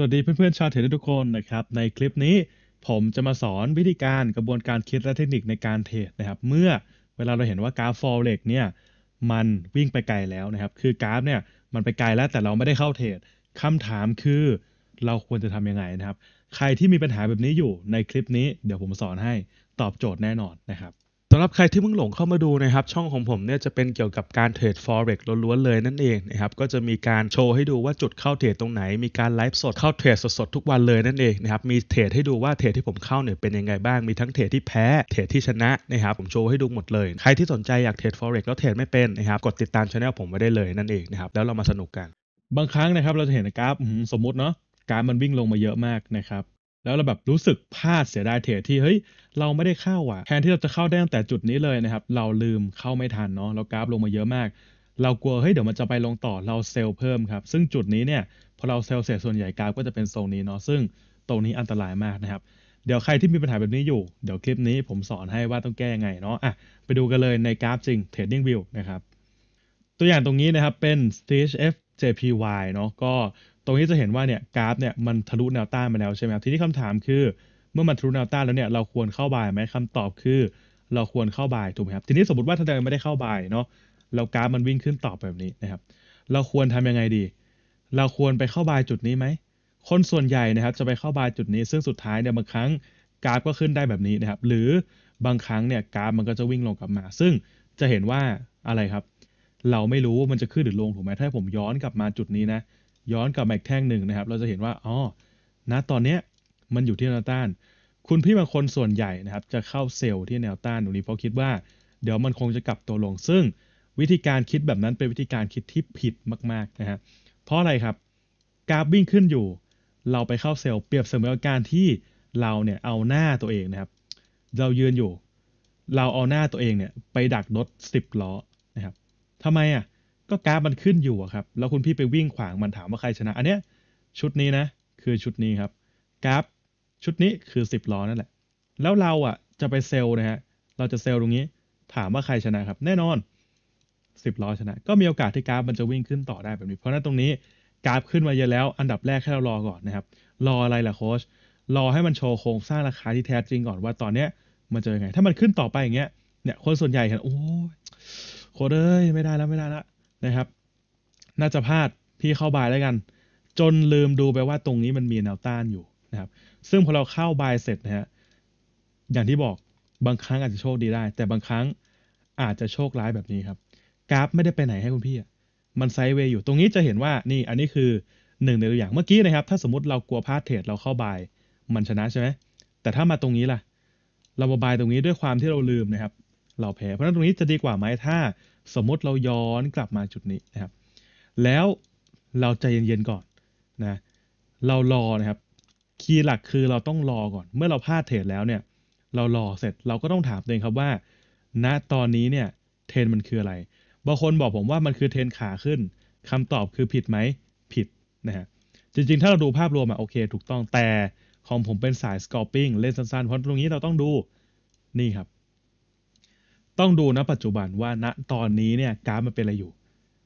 สวัสดีเพื่อนๆชาวเทรดทุกคนนะครับ ในคลิปนี้ ผมจะมาสอนวิธีการกระบวนการคิดและเทคนิคในการเทรดนะครับเมื่อเวลาเราเห็นว่ากราฟฟอลเร็กเนี่ยมันวิ่งไปไกลแล้วนะครับคือกราฟเนี่ยมันไปไกลแล้วแต่เราไม่ได้เข้าเทรดคำถามคือเราควรจะทํำยังไงนะครับ ใครที่มีปัญหาแบบนี้อยู่ในคลิปนี้เดี๋ยวผมสอนให้ตอบโจทย์แน่นอนนะครับำหรับใครที่เพิ่งหลงเข้ามาดูนะครับ ช่องของผมเนี่ยจะเป็นเกี่ยวกับการเทรด forex ล้วนๆ เลยนั่นเองนะครับก็จะมีการโชว์ให้ดูว่าจุดเข้าเทรดตรงไหน มีการไลฟ์สดเข้าเทรดสดๆ ทุกวันเลยนั่นเองนะครับมีเทรดให้ดูว่าเทรดที่ผมเข้าเนี่ยเป็นยังไงบ้างมีทั้งเทรดที่แพ้เทรดที่ชนะนะครับ ผมโชว์ให้ดูหมดเลย ใครที่สนใจอยากเทรด forex แล้วเทรดไม่เป็นนะครับ กดติดตามช anel ผมไว้ได้เลยนั่นเองนะครับแล้วเรามาสนุกกันบางครั้งนะครับเราจะเห็นกราฟสมมติเนาะการมันวิ่งลงมาเยอะมากนะครับแล้วเราแบบรู้สึกพลาดเสียดายเทรดที่เฮ้ยเราไม่ได้เข้าอ่ะแทนที่เราจะเข้าได้ตั้งแต่จุดนี้เลยนะครับเราลืมเข้าไม่ทันเนาะเรากราฟลงมาเยอะมาก เรากลัวเฮ้ยเดี๋ยวมันจะไปลงต่อเราเซลล์เพิ่มครับซึ่งจุดนี้เนี่ยพอเราเซลล์เสร็จส่วนใหญ่กราฟก็จะเป็นทรงนี้เนาะซึ่งตรงนี้อันตรายมากนะครับเดี๋ยวใครที่มีปัญหาแบบนี้อยู่เดี๋ยวคลิปนี้ผมสอนให้ว่าต้องแก้ยังไงเนาะอ่ะไปดูกันเลยในกราฟจริงเทรดดิ้งวิวนะครับตัวอย่างตรงนี้นะครับเป็น THF JPY เนาะก็ตรงนี้จะเห็นว่าเนี่ยกราฟเนี่ยมันทะลุแนวต้านมาแล้วใช่ไหมครับทีนี้คำถามคือ เมื่อมันทะลุแนวต้านแล้วเนี่ยเราควรเข้าบายไหมคำตอบคือเราควรเข้าบายถูกไหมครับทีนี้สมมติว่าถ้าเราไม่ได้เข้าบายเนาะเรากราฟมันวิ่งขึ้นต่อแบบนี้นะครับเราควรทำยังไงดี เราควรไปเข้าบายจุดนี้ไหม คนส่วนใหญ่นะครับจะไปเข้าบายจุดนี้ ซึ่งสุดท้ายเนี่ยบางครั้งกราฟก็ขึ้นได้แบบนี้นะครับหรือบางครั้งเนี่ยกราฟมันก็จะวิ่งลงกลับมา ซึ่งจะเห็นว่าอะไรครับ เราไม่รู้ว่ามันจะขึ้นหรือลงถูกไหมถ้าผมย้อนกลับมาจุดนี้นะย้อนกลับมาอีกแท่งหนึ่งนะครับ เราจะเห็นว่า อ๋อณตอน เนี้ย มันอยู่ที่แนวต้าน คุณพี่บางคนส่วนใหญ่ นะครับ จะเข้าเซลล์ที่แนวต้านตรงนี้เพราะคิดว่า เดี๋ยวมันคงจะกลับตัวลง ซึ่งวิธีการคิดแบบนั้นเป็นวิธีการคิดที่ผิดมากๆนะฮะ เพราะอะไรครับ กราฟวิ่งขึ้นอยู่ เราไปเข้าเซลล์เปรียบเสมือนการที่เราเนี่ย เอาหน้าตัวเองนะครับ เรายืนอยู่ เราเอาหน้าตัวเองเนี่ย ไปดักรถสิบล้อนะครับทำไมอ่ะเก็กราฟมันขึ้นอยู่ครับ แล้วคุณพี่ไปวิ่งขวางมันถามว่าใครชนะ อันเนี้ยชุดนี้นะ คือชุดนี้ครับกราฟชุดนี้คือสิบล้อนั่นแหละ แล้วเราอ่ะจะไปเซลล์นะฮะเราจะเซลล์ตรงนี้ถามว่าใครชนะครับ แน่นอนสิบล้อชนะก็มีโอกาสที่กราฟมันจะวิ่งขึ้นต่อได้แบบนี้เพราะนั้นตรงนี้กราฟขึ้นมาเยอะแล้วอันดับแรกให้เรารอก่อนนะครับรออะไรล่ะโค้ชรอให้มันโชว์โครงสร้างราคาที่แท้จริงก่อนว่าตอนเนี้ยมันจะยังไง ถ้ามันขึ้นต่อไปอย่างเงี้ยเนี่ยคนส่วนใหญ่เห็นโอ้โคเอ้ยไม่ได้แล้วไม่ได้แล้วนะครับ น่าจะพลาด พี่เข้าบายแล้วกัน จนลืมดูไปว่าตรงนี้มันมีแนวต้านอยู่นะครับ ซึ่งพอเราเข้าบายเสร็จนะฮะ อย่างที่บอก บางครั้งอาจจะโชคดีได้ แต่บางครั้งอาจจะโชคร้ายแบบนี้ครับ กราฟไม่ได้ไปไหนให้คุณพี่ มันไซด์เวย์อยู่ ตรงนี้จะเห็นว่า นี่ อันนี้คือหนึ่งในตัวอย่างเมื่อกี้นะครับ ถ้าสมมติเรากลัวพลาดเทรดเราเข้าบาย มันชนะใช่ไหมแต่ถ้ามาตรงนี้ล่ะ เราบายตรงนี้ด้วยความที่เราลืมนะครับ เราแพ้ เพราะนั้นตรงนี้จะดีกว่าไหมถ้าสมมติเราย้อนกลับมาจุดนี้นะครับ แล้วเราใจเย็นๆก่อนนะ เรารอนะครับ คีย์หลักคือเราต้องรอก่อน เมื่อเราพลาดเทรดแล้วเนี่ย เรารอเสร็จเราก็ต้องถามตัวเองครับว่าณนะตอนนี้เนี่ย เทรนมันคืออะไร บางคนบอกผมว่ามันคือเทรนขาขึ้น คำตอบคือผิดไหม ผิดนะฮะ จริงๆ ถ้าเราดูภาพรวมอะโอเคถูกต้อง แต่ของผมเป็นสายสกอปปิ้ง เล่นสั้นๆเพราะตรงนี้เราต้องดู นี่ครับต้องดูนะปัจจุบันว่าณตอนนี้เนี่ยกราฟมันเป็นอะไรอยู่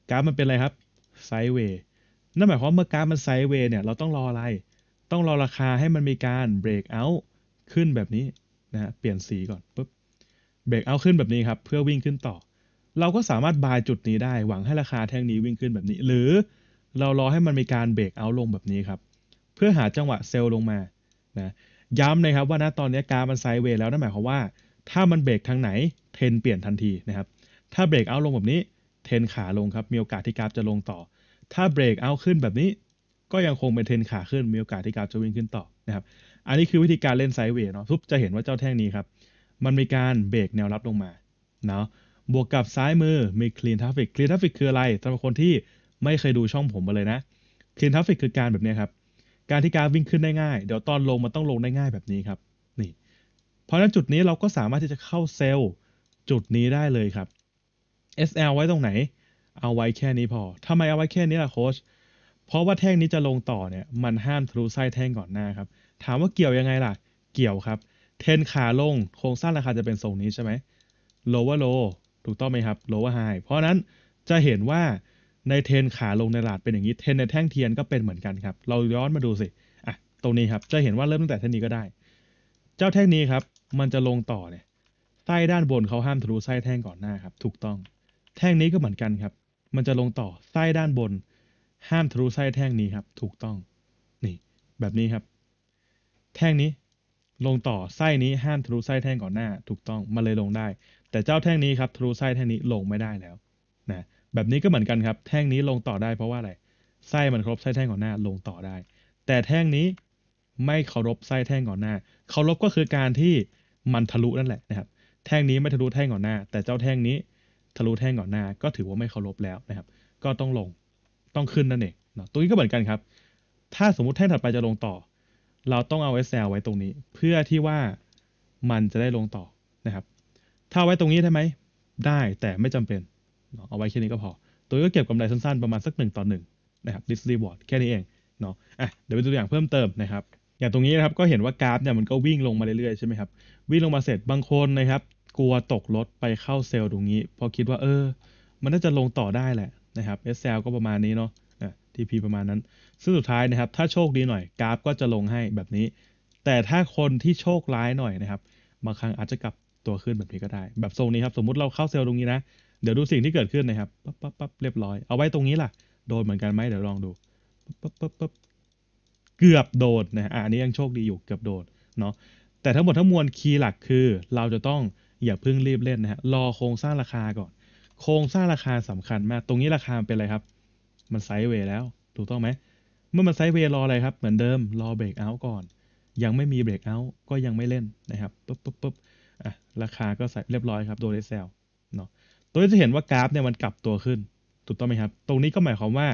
กราฟมันเป็นอะไรครับไซเวย์นั่นหมายความเมื่อกราฟมันไซเวย์เนี่ยเราต้องรออะไร ต้องรอราคาให้มันมีการเบรกเอาท์ขึ้นแบบนี้นะฮะเปลี่ยนสีก่อนปุ๊บ เบรกเอาท์ขึ้นแบบนี้ครับ เพื่อวิ่งขึ้นต่อ เราก็สามารถบายจุดนี้ได้ หวังให้ราคาแท่งนี้วิ่งขึ้นแบบนี้ หรือเรารอให้มันมีการเบรกเอาท์ลงแบบนี้ครับเพื่อหาจังหวะเซลล์ลงมานะย้ำเลยครับว่าณตอนนี้กราฟมันไซเวย์แล้วนั่นหมายความว่าถ้ามันเบรกทางไหนเทนเปลี่ยนทันทีนะครับ ถ้าเบรกเอาลงแบบนี้เทนขาลงครับ มีโอกาสที่กราฟจะลงต่อ ถ้าเบรกเอาขึ้นแบบนี้ ก็ยังคงเป็นเทนขาขึ้น มีโอกาสที่กราฟจะวิ่งขึ้นต่อนะครับ อันนี้คือวิธีการเล่นไซด์เวย์เนาะ ทุกจะเห็นว่าเจ้าแท่งนี้ครับ มันมีการเบรกแนวรับลงมาเนาะ บวกกับซ้ายมือมีคลีนทัฟฟิกคลีนทัฟฟิกคืออะไรสำหรับคนที่ไม่เคยดูช่องผมมาเลยนะคลีนทัฟฟิกคือการแบบนี้ครับ การที่การวิ่งขึ้นได้ง่าย เดี๋ยวตอนลงมันต้องลงได้ง่ายแบบนี้ครับ นี่ เพราะฉะนั้นจุดนี้เราก็สามารถที่จะเข้าเซลล์จุดนี้ได้เลยครับ SL ไว้ตรงไหน เอาไว้แค่นี้พอ ทำไมเอาไว้แค่นี้ล่ะโค้ช เพราะว่าแท่งนี้จะลงต่อเนี่ย มันห้ามทะลุไส้แท่งก่อนหน้าครับ ถามว่าเกี่ยวยังไงล่ะ เกี่ยวครับ เทนขาลง โครงสร้างราคาจะเป็นทรงนี้ใช่ไหม lower low ถูกต้องไหมครับ lower high เพราะนั้นจะเห็นว่าในเทนขาลงในตลาดเป็นอย่างนี้ เทนในแท่งเทียนก็เป็นเหมือนกันครับ เราย้อนมาดูสิอ่ะ ตรงนี้ครับ จะเห็นว่าเริ่มตั้งแต่เท่านี้ก็ได้ เจ้าแท่งนี้ครับ มันจะลงต่อเนี่ยไส้ด้านบนเขาห้ามทะลุไส้แท่งก่อนหน้าครับถูกต้อง แท่งนี้ก็เหมือนกันครับ มันจะลงต่อไส้ด้านบน ห้ามทะลุไส้แท่งนี้ครับ ถูกต้องนี่แบบนี้ครับ แท่งนี้ลงต่อไส้นี้ห้ามทะลุไส้แท่งก่อนหน้า ถูกต้อง มันเลยลงได้ แต่เจ้าแท่งนี้ครับทะลุไส้แท่งนี้ลงไม่ได้แล้วนะแบบนี้ก็เหมือนกันครับ แท่งนี้ลงต่อได้เพราะว่าอะไรไส้มันครบไส้แท่งก่อนหน้า ลงต่อได้ แต่แท่งนี้ไม่เคารพไส้แท่งก่อนหน้าเคารพก็คือการที่มันทะลุนั่นแหละนะครับแท่งนี้ไม่ทะลุแท่งก่อนหน้า แต่เจ้าแท่งนี้ทะลุแท่งก่อนหน้า ก็ถือว่าไม่เคารพแล้วนะครับ ก็ต้องลงต้องขึ้นนั่นเองเนาะตรงนี้ก็เหมือนกันครับ ถ้าสมมุติแท่งถัดไปจะลงต่อ เราต้องเอา SL ไว้ตรงนี้เพื่อที่ว่ามันจะได้ลงต่อนะครับ ถ้าไว้ตรงนี้ได้ไหมได้แต่ไม่จำเป็นเอาไว้แค่นี้ก็พอ ตัวก็เก็บกำไรสั้นๆประมาณสักหนึ่งต่อหนึ่งนะครับดิสรีบอร์ดแค่นี้เองเนาะอ่ะเดี๋ยวไปดูอย่างเพิ่มเติมนะครับ อย่างตรงนี้นะครับก็เห็นว่ากราฟเนี่ยมันก็วิ่งลงมาเรื่อยๆใช่ไหมครับวิ่งลงมาเสร็จบางคนนะครับกลัวตกรถไปเข้าเซลล์ตรงนี้ เพราะคิดว่าเออ มันน่าจะลงต่อได้แหละนะครับ SL ก็ประมาณนี้เนาะนะพีประมาณนั้น ซึ่งสุดท้ายนะครับ ถ้าโชคดีหน่อยกราฟก็จะลงให้แบบนี้ แต่ถ้าคนที่โชคร้ายหน่อยนะครับ บางครั้งอาจจะกลับตัวขึ้นแบบนี้ก็ได้ แบบทรงนี้ครับ สมมุติเราเข้าเซลล์ตรงนี้นะ เดี๋ยวดูสิ่งที่เกิดขึ้นนะครับ ปั๊บปั๊บปั๊บเรียบร้อย เอาไว้ตรงนี้ล่ะ โดนเหมือนกันไหมเดี๋ยวลองดู ปั๊บปั๊บปั๊บเกือบโดนนะอันนี้ยังโชคดีอยู่เกือบโดนเนาะ แต่ทั้งหมดทั้งมวลคีย์หลักคือเราจะต้องอย่าเพิ่งรีบเล่นนะฮะ รอโครงสร้างราคาก่อน โครงสร้างราคาสำคัญมาก ตรงนี้ราคาเป็นอะไรครับ มันไซด์เวย์แล้ว ถูกต้องไหม เมื่อมันไซด์เวย์รออะไรครับ เหมือนเดิม รอเบรกเอาท์ก่อน ยังไม่มีเบรกเอาท์ก็ยังไม่เล่นนะครับ ปุ๊บปุ๊บปุ๊บอ่ะราคาก็ใส่เรียบร้อยครับ โดยเซลเนาะตัวนี้จะเห็นว่ากราฟเนี่ยมันกลับตัวขึ้น ถูกต้องไหมครับ ตรงนี้ก็หมายความว่า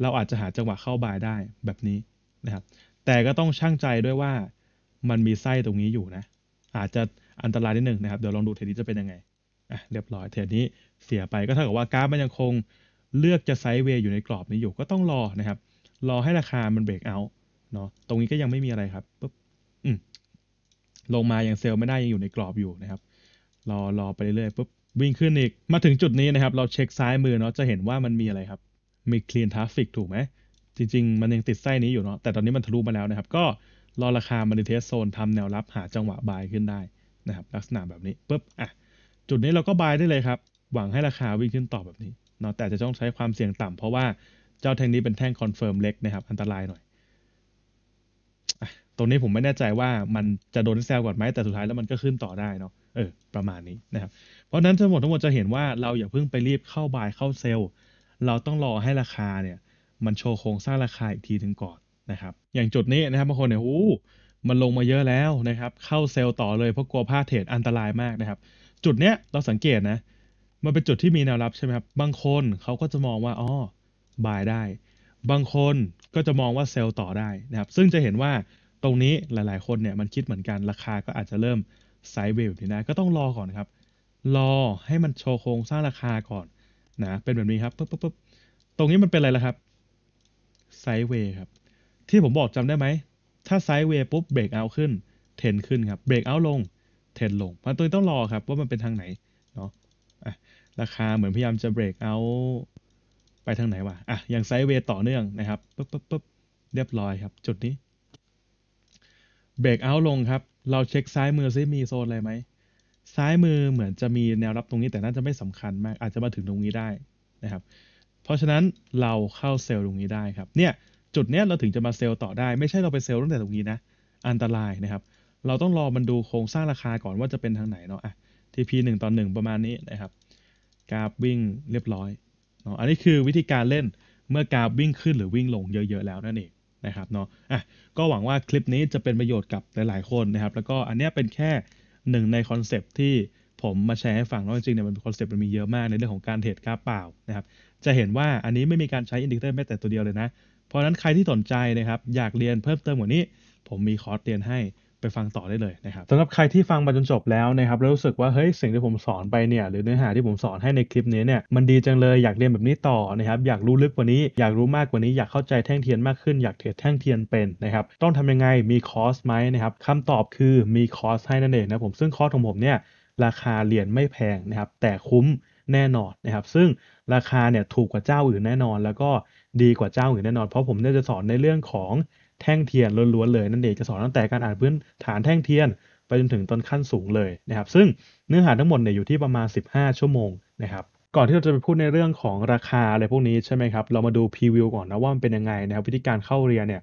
เราอาจจะหาจังหวะเข้าบายได้แบบนี้นะครับ แต่ก็ต้องช่างใจด้วยว่ามันมีไส้ตรงนี้อยู่นะอาจจะอันตรายนิดหนึ่งนะครับเดี๋ยวลองดูเทรดนี้จะเป็นยังไงอ่ะเรียบร้อยเทรดนี้เสียไปก็เท่ากับว่ากราฟมันยังคงเลือกจะไซด์เวย์อยู่ในกรอบนี้อยู่ ก็ต้องรอนะครับ รอให้ราคามันเบรกเอาเนาะตรงนี้ก็ยังไม่มีอะไรครับปุ๊บอืมลงมายังเซลล์ไม่ได้ยังอยู่ในกรอบอยู่นะครับรอรอไปเรื่อยๆปุ๊บวิ่งขึ้นอีก มาถึงจุดนี้นะครับ เราเช็คซ้ายมือเนาะจะเห็นว่ามันมีอะไรครับ มีคลีนทราฟิกถูกไหม จริงๆ มันยังติดไส้นี้อยู่เนาะแต่ตอนนี้มันทะลุมาแล้วนะครับ ก็รอราคามดิเทสโซนทำแนวรับหาจังหวะบายขึ้นได้นะครับลักษณะแบบนี้ปุ๊บอ่ะจุดนี้เราก็บายได้เลยครับ หวังให้ราคาวิ่งขึ้นต่อแบบนี้เนาะแต่จะต้องใช้ความเสี่ยงต่ำเพราะว่าเจ้าแท่งนี้เป็นแท่งคอนเฟิร์มเล็กนะครับ อันตรายหน่อย ตรงนี้ผมไม่แน่ใจว่ามันจะโดนแซลก่อนไหมแต่สุดท้ายแล้วมันก็ขึ้นต่อได้เนาะเออประมาณนี้นะครับเพราะนั้นทั้งหมดทั้งหมดจะเห็นว่าเราอย่าเพิ่งไปรีบเข้าบายเข้าเซลล์ เราต้องรอให้ราคาเนี่ย มันโชว์โครงสร้างราคาอีกทีถึงก่อนนะครับอย่างจุดนี้นะครับบางคนเนี่ยโอ้ มันลงมาเยอะแล้วนะครับเข้าเซลล์ต่อเลยเพราะกลัวพลาดเทรดอันตรายมากนะครับ จุดเนี้ยเราสังเกตนะมันเป็นจุดที่มีแนวรับใช่ไหมครับบางคนเขาก็จะมองว่าอ๋อบายได้ บางคนก็จะมองว่าเซลล์ต่อได้นะครับ ซึ่งจะเห็นว่าตรงนี้หลาย ๆ คนเนี่ยมันคิดเหมือนกันราคาก็อาจจะเริ่มไซด์เวฟนี้นะก็ต้องรอก่อนครับรอให้มันโชว์โครงสร้างราคาก่อนนะเป็นแบบนี้ครับปุ๊บปุ๊บปุ๊บตรงนี้มันเป็นอะไรล่ะครับไซด์เวฟครับที่ผมบอกจำได้ไหม ถ้าไซด์เวย์ปุ๊บเบรกเอาขึ้น เทนขึ้นครับ เบรกเอาลง เทนลง มันตัวต้องรอครับว่ามันเป็นทางไหนเนาะราคาเหมือนพยายามจะเบรกเอาไปทางไหนวะอ่ะ อย่างไซด์เวย์ต่อเนื่องนะครับปุ๊บปุ๊บปุ๊บเรียบร้อยครับ จุดนี้ เบรกเอาลงครับ เราเช็คซ้ายมือซิมีโซนอะไรไหม ซ้ายมือเหมือนจะมีแนวรับตรงนี้แต่น่าจะไม่สำคัญมากอาจจะมาถึงตรงนี้ได้นะครับ เพราะฉะนั้นเราเข้าเซลล์ตรงนี้ได้ครับเนี่ยจุดเนี้ยเราถึงจะมาเซลล์ต่อได้ไม่ใช่เราไปเซลล์ตั้งแต่ตรงนี้นะอันตรายนะครับ เราต้องรอมันดูโครงสร้างราคาก่อนว่าจะเป็นทางไหนเนาะอ่ะ TP 1ต่อ1ประมาณนี้นะครับกราฟวิ่งเรียบร้อยเนาะอันนี้คือวิธีการเล่นเมื่อกราฟวิ่งขึ้นหรือวิ่งลงเยอะๆแล้วนั่นเองนะครับเนาะอ่ะก็หวังว่าคลิปนี้จะเป็นประโยชน์กับหลายๆคนนะครับแล้วก็อันเนี้ยเป็นแค่หนึ่งในคอนเซปที่ผมมาแชร์ให้ฟังเนาะจริงๆเนี่ยมันคอนเซปมันมีเยอะมากในเรื่องของการเทรดกราฟเปล่านะครับจะเห็นว่าอันนี้ไม่มีการใช้อินดิเคเตอร์แม้แต่ตัวเดียวเลยนะเพราะนั้นใครที่สนใจนะครับอยากเรียนเพิ่มเติมกว่านี้ ผมมีคอร์สเรียนให้ไปฟังต่อได้เลยนะครับสำหรับใครที่ฟังมาจนจบแล้วนะครับแล้วรู้สึกว่าเฮ้ยสิ่งที่ผมสอนไปเนี่ยหรือเนื้อหาที่ผมสอนให้ในคลิปนี้เนี่ยมันดีจังเลยอยากเรียนแบบนี้ต่อนะครับอยากรู้ลึกกว่านี้ อยากรู้มากกว่านี้ อยากเข้าใจแท่งเทียนมากขึ้นอยากเทรดแท่งเทียนเป็นนะครับต้องทำยังไงมีคอร์สไหมนะครับคำตอบคือมีคอร์สให้นั่นเองนะผมซึ่งคอร์สของผมเนี่ยราคาเรียนไม่แพงนะครับแต่คุ้มแน่นอนนะครับซึ่งราคาเนี่ยถูกกว่าเจ้าอื่นแน่นอนแล้วก็ดีกว่าเจ้าอื่นแน่นอนเพราะผมเนี่ยจะสอนในเรื่องของแท่งเทียนล้วนๆเลย นั่นเองจะสอนตั้งแต่การอ่านพื้นฐานแท่งเทียนไปจนถึงต้นขั้นสูงเลยนะครับซึ่งเนื้อหาทั้งหมดเนี่ยอยู่ที่ประมาณ 15 ชั่วโมงนะครับก่อนที่เราจะไปพูดในเรื่องของราคาอะไรพวกนี้ใช่ไหมครับเรามาดูพรีวิวก่อนนะว่ามันเป็นยังไงนะครับวิธีการเข้าเรียนเนี่ย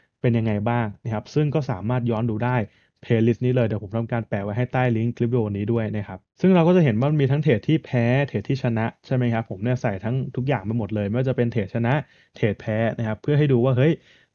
เป็นยังไงบ้างนะครับ ซึ่งก็สามารถย้อนดูได้เพลย์ลิสต์นี้เลย เดี๋ยวผมทำการแปะไว้ให้ใต้ลิงก์คลิปวิดีโอนี้ด้วยนะครับ ซึ่งเราก็จะเห็นว่ามีทั้งเทรดที่แพ้ เทรดที่ชนะใช่ไหมครับ ผมเนี่ยใส่ทั้งทุกอย่างไปหมดเลย ไม่ว่าจะเป็นเทรดชนะ เทรดแพ้นะครับ เพื่อให้ดูว่าเฮ้ย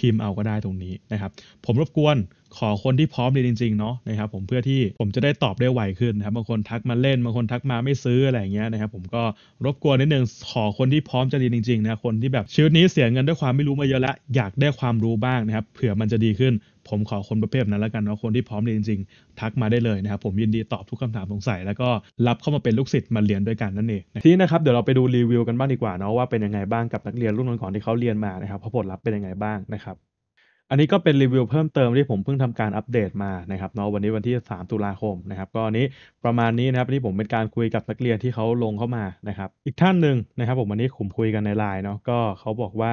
พิมพ์เอาก็ได้ตรงนี้นะครับผมรบกวนขอคนที่พร้อมเรียนจริงๆเนาะนะครับผมเพื่อที่ผมจะได้ตอบได้ไวขึ้นนะครับบางคนทักมาเล่นบางคนทักมาไม่ซื้ออะไรอย่างเงี้ยนะครับผมก็รบกวนนิดนึงขอคนที่พร้อมจะเรียนจริงๆนะคนที่แบบชีวิตนี้เสียเงินด้วยความไม่รู้มาเยอะละอยากได้ความรู้บ้างนะครับเผื่อมันจะดีขึ้นผมขอคนประเภทนั้นแล้วกันเนาะคนที่พร้อมเรียนจริงๆทักมาได้เลยนะครับ ผมยินดีตอบทุกคำถามสงสัยแล้วก็รับเข้ามาเป็นลูกศิษย์มาเรียนด้วยกันนั่นเองทีนี้นะครับเดี๋ยวเราไปดูรีวิวกันบ้างดีกว่าเนาะว่าเป็นยังไงบ้างกับนักเรียนรุ่นก่อนที่เขาเรียนมานะครับผลลัพธ์เป็นยังไงบ้างนะครับ อันนี้ก็เป็นรีวิวเพิ่มเติมที่ผมเพิ่งทำการอัปเดตมานะครับเนาะวันนี้วันที่ 3 ตุลาคมนะครับก็อันนี้ประมาณนี้นะครับนี่ผมเป็นการคุยกับนักเรียนที่เขาลงเข้ามานะครับอีกท่านหนึ่งนะครับผมวันนี้ผมคุยกันในไลน์เนาะก็เขาบอกว่า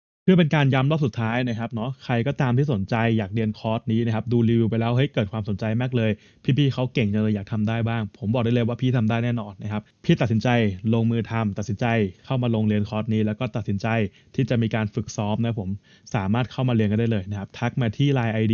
เพื่อเป็นการย้ำรอบสุดท้ายนะครับเนาะใครก็ตามที่สนใจอยากเรียนคอร์สนี้นะครับดูรีวิวไปแล้วเฮ้ยเกิดความสนใจมากเลยพี่ๆเขาเก่งจังเลยอยากทำได้บ้าง ผมบอกได้เลยว่าพี่ทำได้แน่นอนนะครับพี่ตัดสินใจลงมือทำตัดสินใจเข้ามาลงเรียนคอร์สนี้ แล้วก็ตัดสินใจที่จะมีการฝึกซ้อมนะผมสามารถเข้ามาเรียนกันได้เลยนะครับ ทักมาที่ไ i n e ID